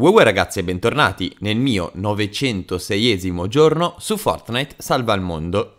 Wow ragazzi e bentornati nel mio 906esimo giorno su Fortnite Salva il Mondo.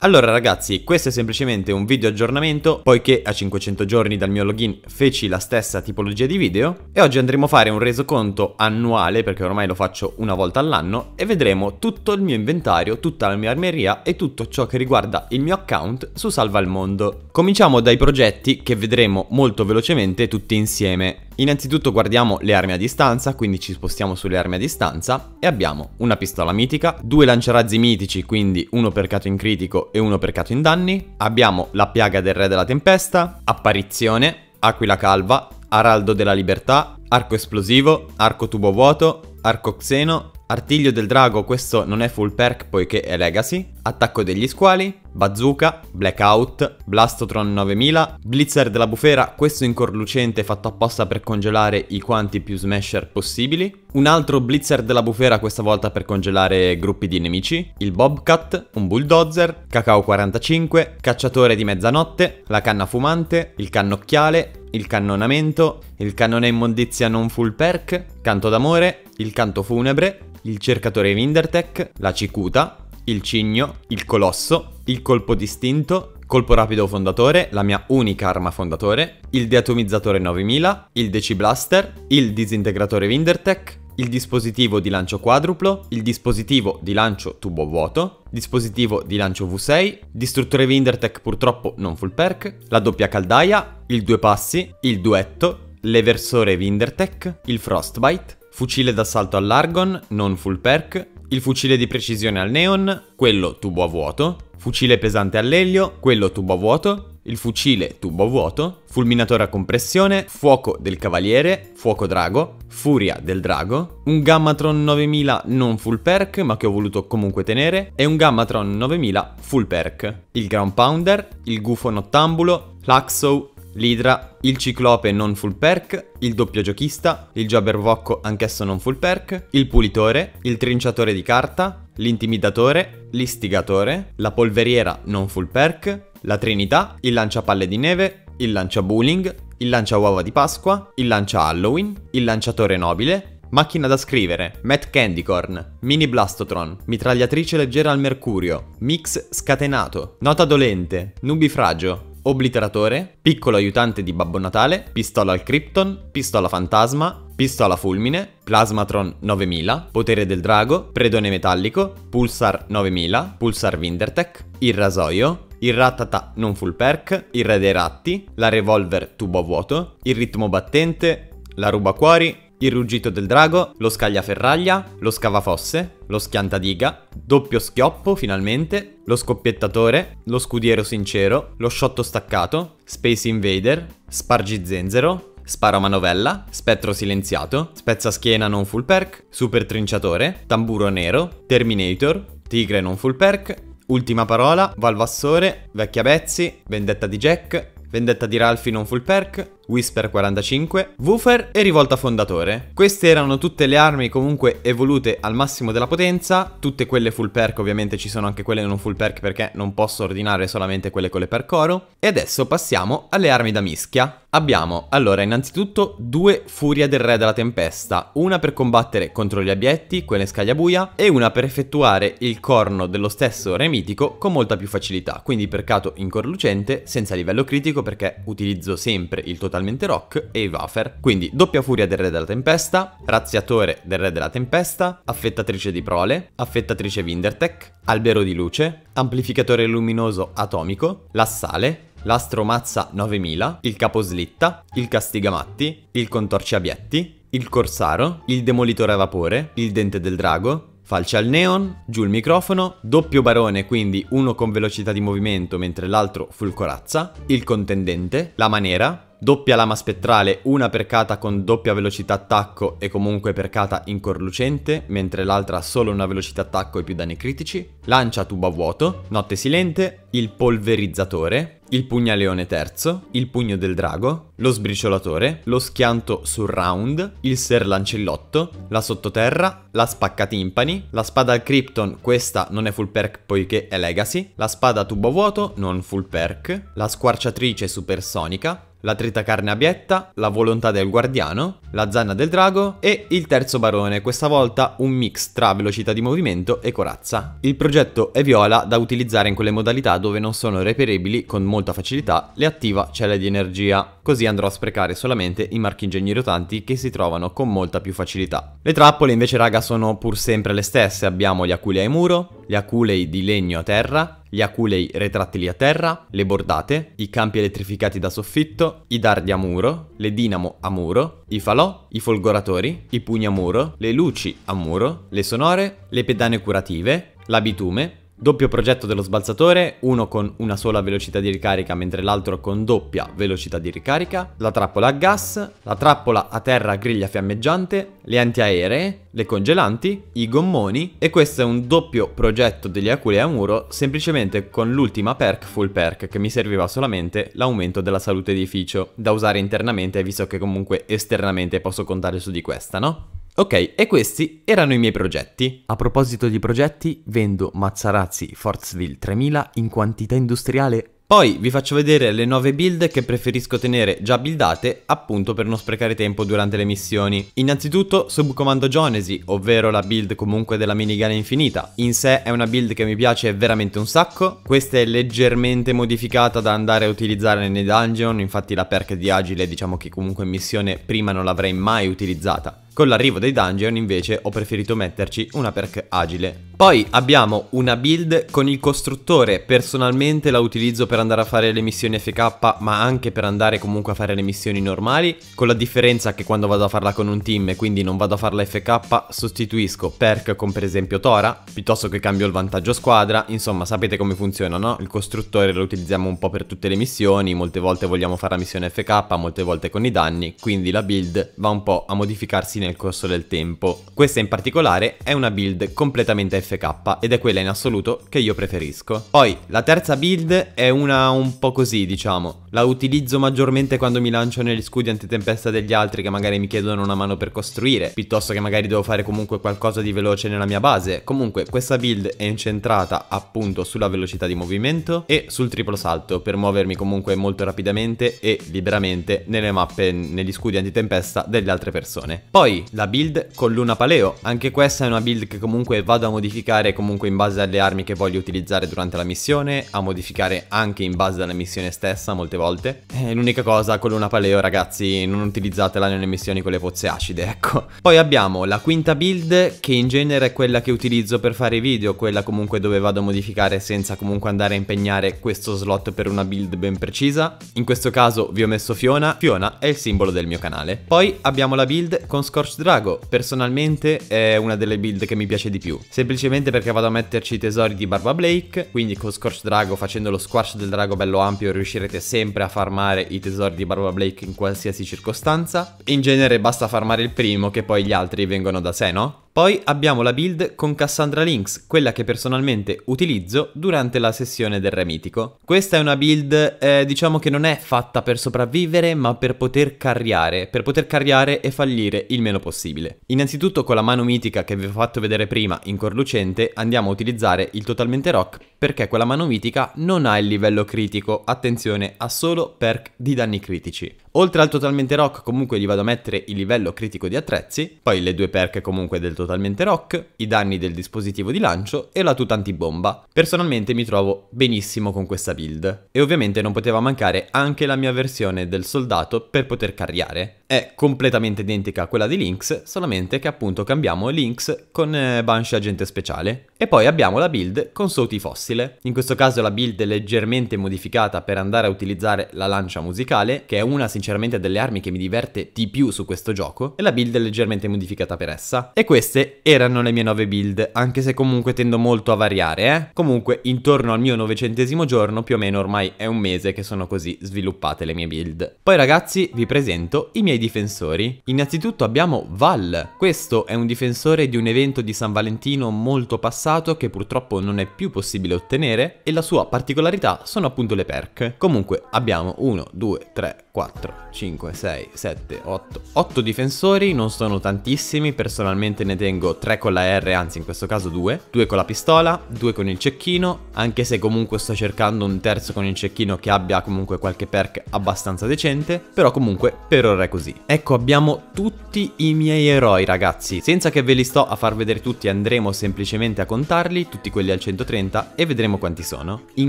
Allora ragazzi, questo è semplicemente un video aggiornamento, poiché a 500 giorni dal mio login feci la stessa tipologia di video, e oggi andremo a fare un resoconto annuale, perché ormai lo faccio una volta all'anno, e vedremo tutto il mio inventario, tutta la mia armeria e tutto ciò che riguarda il mio account su Salva il Mondo. Cominciamo dai progetti che vedremo molto velocemente tutti insieme. Innanzitutto guardiamo le armi a distanza, quindi ci spostiamo sulle armi a distanza e abbiamo una pistola mitica, due lanciarazzi mitici, quindi uno percato in critico e uno percato in danni, abbiamo la piaga del re della tempesta, apparizione, aquila calva, araldo della libertà, arco esplosivo, arco tubo vuoto, arco xeno, artiglio del drago, questo non è full perk poiché è legacy, Attacco degli squali, Bazooka, Blackout, Blastotron 9000, Blitzer della bufera, questo incorlucente fatto apposta per congelare i quanti più smasher possibili, un altro Blitzer della bufera questa volta per congelare gruppi di nemici, il Bobcat, un Bulldozer, Cacao 45, Cacciatore di mezzanotte, la canna fumante, il cannocchiale, il cannonamento, il cannone immondizia non full perk, Canto d'amore, il canto funebre, il cercatore Windertech, la cicuta, il cigno, il colosso, il colpo distinto, colpo rapido fondatore, la mia unica arma fondatore, il deatomizzatore 9000, il deciblaster, il disintegratore Windertech, il dispositivo di lancio quadruplo, il dispositivo di lancio tubo vuoto, dispositivo di lancio V6, distruttore Windertech purtroppo non full perk, la doppia caldaia, il due passi, il duetto, l'eversore Windertech, il frostbite, fucile d'assalto all'argon non full perk, il fucile di precisione al neon, quello tubo a vuoto, fucile pesante all'elio, quello tubo a vuoto, il fucile tubo a vuoto, fulminatore a compressione, fuoco del cavaliere, fuoco drago, furia del drago, un Gammatron 9000 non full perk ma che ho voluto comunque tenere e un Gammatron 9000 full perk, il ground pounder, il gufo nottambulo, l'Axo l'Idra, il Ciclope non full perk, il doppio giochista, il Jabbervocco anch'esso non full perk, il Pulitore, il Trinciatore di carta, l'Intimidatore, l'Istigatore, la Polveriera non full perk, la Trinità, il Lanciapalle di Neve, il lancia Lanciabullying, il Lancia Uova di Pasqua, il Lancia Halloween, il Lanciatore Nobile, Macchina da scrivere, Matt Candycorn, Mini Blastotron, Mitragliatrice leggera al mercurio, Mix scatenato, Nota dolente, Nubifragio, Obliteratore, Piccolo aiutante di Babbo Natale, Pistola al Krypton, Pistola fantasma, Pistola fulmine, Plasmatron 9000, Potere del drago, Predone metallico, Pulsar 9000, Pulsar Windertech, Il rasoio, il ratata non full perk, il Re dei Ratti, la Revolver tubo a vuoto, il Ritmo battente, la Ruba cuori, il ruggito del drago, lo scagliaferraglia, lo scavafosse, lo schiantadiga, doppio schioppo finalmente, lo scoppiettatore, lo scudiero sincero, lo sciotto staccato, Space Invader, spargi zenzero, spargizenzero, sparanovella, spettro silenziato, spezza schiena non full perk, super trinciatore, tamburo nero, terminator, tigre non full perk, ultima parola, valvassore, vecchia bezzi, vendetta di Jack, vendetta di Ralphie non full perk, Whisper 45, Woofer e Rivolta Fondatore. Queste erano tutte le armi comunque evolute al massimo della potenza, tutte quelle full perk, ovviamente ci sono anche quelle non full perk perché non posso ordinare solamente quelle con le perk oro. E adesso passiamo alle armi da mischia. Abbiamo allora innanzitutto due Furia del Re della Tempesta, una per combattere contro gli abietti, quelle scagliabuia, e una per effettuare il corno dello stesso Re Mitico con molta più facilità, quindi percato in cor lucente, senza livello critico perché utilizzo sempre il totale totalmente rock e i Wafer. Quindi doppia furia del re della tempesta, razziatore del re della tempesta, affettatrice di prole, affettatrice Windertech, albero di luce, amplificatore luminoso atomico, lassale, l'astromazza 9000, il caposlitta, il castigamatti, il contorciabietti, il corsaro, il demolitore a vapore, il dente del drago, falce al neon, giù il microfono, doppio barone quindi uno con velocità di movimento mentre l'altro fulcorazza, il contendente, la maniera, doppia lama spettrale, una percata con doppia velocità attacco e comunque percata incorlucente, mentre l'altra ha solo una velocità attacco e più danni critici, lancia tubo a vuoto, notte silente, il polverizzatore, il pugnaleone terzo, il pugno del drago, lo sbriciolatore, lo schianto surround, il ser serlancellotto, la sottoterra, la spacca timpani, la spada al krypton, questa non è full perk poiché è legacy, la spada a tubo vuoto, non full perk, la squarciatrice supersonica, la carne abietta, la volontà del guardiano, la zanna del drago e il terzo barone, questa volta un mix tra velocità di movimento e corazza. Il progetto è viola da utilizzare in quelle modalità dove non sono reperibili con molta facilità le attiva celle di energia, così andrò a sprecare solamente i marchingegni rotanti che si trovano con molta più facilità. Le trappole invece raga sono pur sempre le stesse, abbiamo gli aculei ai muro, gli aculei di legno a terra, gli aculei retrattili a terra, le bordate, i campi elettrificati da soffitto, i dardi a muro, le dinamo a muro, i falò, i folgoratori, i pugni a muro, le luci a muro, le sonore, le pedane curative, la bitume, Doppio progetto dello sbalzatore, uno con una sola velocità di ricarica mentre l'altro con doppia velocità di ricarica, la trappola a gas, la trappola a terra a griglia fiammeggiante, le antiaeree, le congelanti, i gommoni e questo è un doppio progetto degli aculei a muro semplicemente con l'ultima perk full perk che mi serviva solamente l'aumento della salute edificio da usare internamente visto che comunque esternamente posso contare su di questa no? Ok, e questi erano i miei progetti. A proposito di progetti, vendo Mazzarazzi Forzville 3000 in quantità industriale. Poi vi faccio vedere le nuove build che preferisco tenere già buildate appunto per non sprecare tempo durante le missioni. Innanzitutto subcomando Jonesi, ovvero la build comunque della minigana infinita. In sé è una build che mi piace veramente un sacco, questa è leggermente modificata da andare a utilizzare nei dungeon, infatti la perk di agile diciamo che comunque in missione prima non l'avrei mai utilizzata. Con l'arrivo dei dungeon invece ho preferito metterci una perk agile. Poi abbiamo una build con il costruttore, personalmente la utilizzo per andare a fare le missioni FK ma anche per andare comunque a fare le missioni normali, con la differenza che quando vado a farla con un team e quindi non vado a farla FK sostituisco perk con per esempio Tora, piuttosto che cambio il vantaggio squadra, insomma sapete come funziona no? Il costruttore lo utilizziamo un po' per tutte le missioni, molte volte vogliamo fare la missione FK, molte volte con i danni, quindi la build va un po' a modificarsi nel nel corso del tempo. Questa in particolare è una build completamente FK ed è quella in assoluto che io preferisco. Poi la terza build è una un po' così diciamo, la utilizzo maggiormente quando mi lancio negli scudi antitempesta degli altri che magari mi chiedono una mano per costruire, piuttosto che magari devo fare comunque qualcosa di veloce nella mia base. Comunque questa build è incentrata appunto sulla velocità di movimento e sul triplo salto per muovermi comunque molto rapidamente e liberamente nelle mappe, negli scudi antitempesta delle altre persone. Poi la build con Luna Paleo, anche questa è una build che comunque vado a modificare comunque in base alle armi che voglio utilizzare durante la missione, a modificare anche in base alla missione stessa molte volte. L'unica cosa con Luna Paleo ragazzi non utilizzatela nelle missioni con le pozze acide, ecco. Poi abbiamo la quinta build che in genere è quella che utilizzo per fare i video, quella comunque dove vado a modificare senza comunque andare a impegnare questo slot per una build ben precisa. In questo caso vi ho messo Fiona, Fiona è il simbolo del mio canale. Poi abbiamo la build con Scorpion Torch Drago, personalmente è una delle build che mi piace di più, semplicemente perché vado a metterci i tesori di Barba Blake, quindi con Scorch Drago facendo lo squash del drago bello ampio riuscirete sempre a farmare i tesori di Barba Blake in qualsiasi circostanza. In genere basta farmare il primo che poi gli altri vengono da sé, no? Poi abbiamo la build con Cassandra Lynx, quella che personalmente utilizzo durante la sessione del Re Mitico. Questa è una build, eh, diciamo che non è fatta per sopravvivere, ma per poter carriare, per poter carriare e fallire il meno possibile. Innanzitutto con la mano mitica che vi ho fatto vedere prima in Corlucente, andiamo a utilizzare il Totalmente Rock perché quella mano mitica non ha il livello critico, attenzione, ha solo perk di danni critici. Oltre al totalmente rock comunque gli vado a mettere il livello critico di attrezzi, poi le due perche comunque del totalmente rock, i danni del dispositivo di lancio e la tuta antibomba. Personalmente mi trovo benissimo con questa build. E ovviamente non poteva mancare anche la mia versione del soldato per poter carriare è completamente identica a quella di Lynx, solamente che appunto cambiamo Lynx con eh, Banshee agente speciale. E poi abbiamo la build con Soti fossile, in questo caso la build è leggermente modificata per andare a utilizzare la lancia musicale, che è una sinceramente delle armi che mi diverte di più su questo gioco, e la build è leggermente modificata per essa. E queste erano le mie 9 build, anche se comunque tendo molto a variare, eh? Comunque intorno al mio novecentesimo giorno, più o meno ormai è un mese che sono così sviluppate le mie build. Poi ragazzi vi presento i miei ai difensori, innanzitutto abbiamo Val. Questo è un difensore di un evento di San Valentino molto passato che purtroppo non è più possibile ottenere e la sua particolarità sono appunto le perk. Comunque abbiamo 1, 2, 3, 4, 5, 6, 7, 8, 8 difensori, non sono tantissimi, personalmente ne tengo 3 con la R, anzi in questo caso 2, 2 con la pistola, 2 con il cecchino, anche se comunque sto cercando un terzo con il cecchino che abbia comunque qualche perk abbastanza decente, però comunque per ora è così. Ecco abbiamo tutti i miei eroi ragazzi, senza che ve li sto a far vedere tutti andremo semplicemente a contarli, tutti quelli al 130 e vedremo quanti sono. In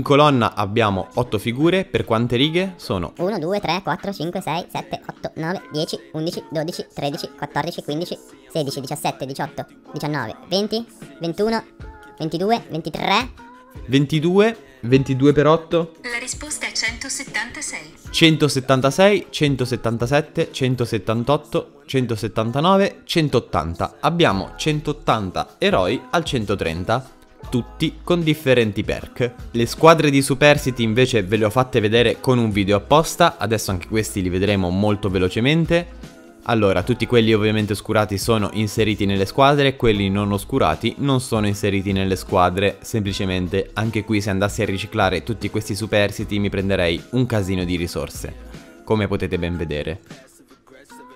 colonna abbiamo 8 figure, per quante righe? Sono 1, 2, 3, 4, 4, 5, 6, 7, 8, 9, 10, 11, 12, 13, 14, 15, 16, 17, 18, 19, 20, 21, 22, 23. 22, 22 per 8. La risposta è 176. 176, 177, 178, 179, 180. Abbiamo 180 eroi al 130 tutti con differenti perk. Le squadre di Supercity invece ve le ho fatte vedere con un video apposta, adesso anche questi li vedremo molto velocemente. Allora, tutti quelli ovviamente oscurati sono inseriti nelle squadre, quelli non oscurati non sono inseriti nelle squadre, semplicemente anche qui se andassi a riciclare tutti questi superstiti mi prenderei un casino di risorse, come potete ben vedere.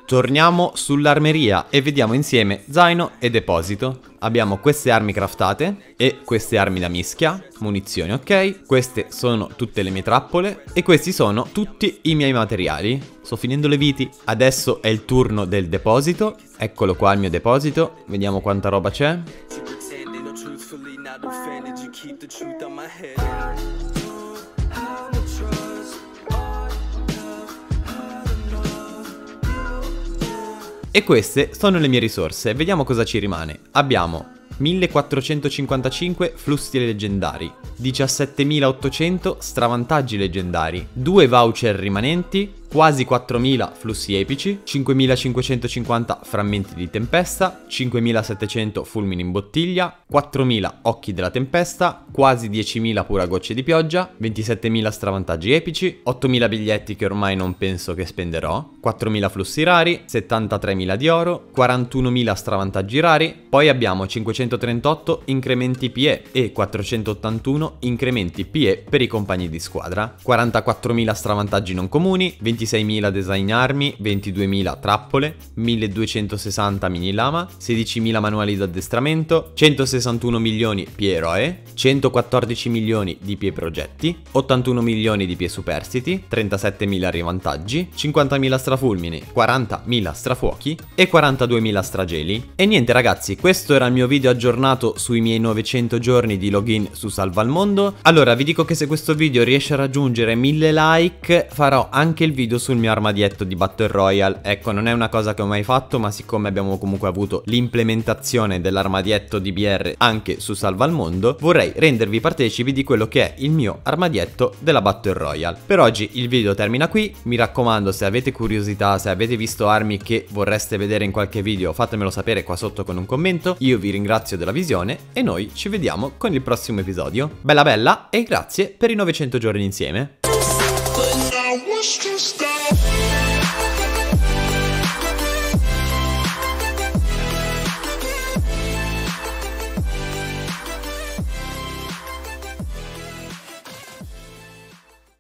Torniamo sull'armeria e vediamo insieme zaino e deposito abbiamo queste armi craftate e queste armi da mischia, munizioni ok, queste sono tutte le mie trappole e questi sono tutti i miei materiali. Sto finendo le viti, adesso è il turno del deposito, eccolo qua il mio deposito, vediamo quanta roba c'è. keep the truth on my head. E queste sono le mie risorse, vediamo cosa ci rimane. Abbiamo 1455 flussi leggendari, 17800 stravantaggi leggendari, 2 voucher rimanenti, quasi 4.000 flussi epici, 5.550 frammenti di tempesta, 5.700 fulmini in bottiglia, 4.000 occhi della tempesta, quasi 10.000 gocce di pioggia, 27.000 stravantaggi epici, 8.000 biglietti che ormai non penso che spenderò, 4.000 flussi rari, 73.000 di oro, 41.000 stravantaggi rari, poi abbiamo 538 incrementi PE e 481 incrementi PE per i compagni di squadra, 44.000 stravantaggi non comuni, 20 26.000 design armi, 22.000 trappole, 1.260 mini lama, 16.000 manuali d'addestramento, 161 milioni pie eroe, 114 milioni di pie progetti, 81 milioni di pie superstiti, 37.000 rivantaggi, 50.000 strafulmini, 40.000 strafuochi e 42.000 strageli. E niente ragazzi, questo era il mio video aggiornato sui miei 900 giorni di login su Salva al Mondo. Allora vi dico che se questo video riesce a raggiungere 1000 like farò anche il video video sul mio armadietto di Battle Royale. Ecco, non è una cosa che ho mai fatto, ma siccome abbiamo comunque avuto l'implementazione dell'armadietto DBR anche su Salva al Mondo, vorrei rendervi partecipi di quello che è il mio armadietto della Battle Royale. Per oggi il video termina qui, mi raccomando se avete curiosità, se avete visto armi che vorreste vedere in qualche video, fatemelo sapere qua sotto con un commento, io vi ringrazio della visione e noi ci vediamo con il prossimo episodio. Bella bella e grazie per i 900 giorni insieme. Just just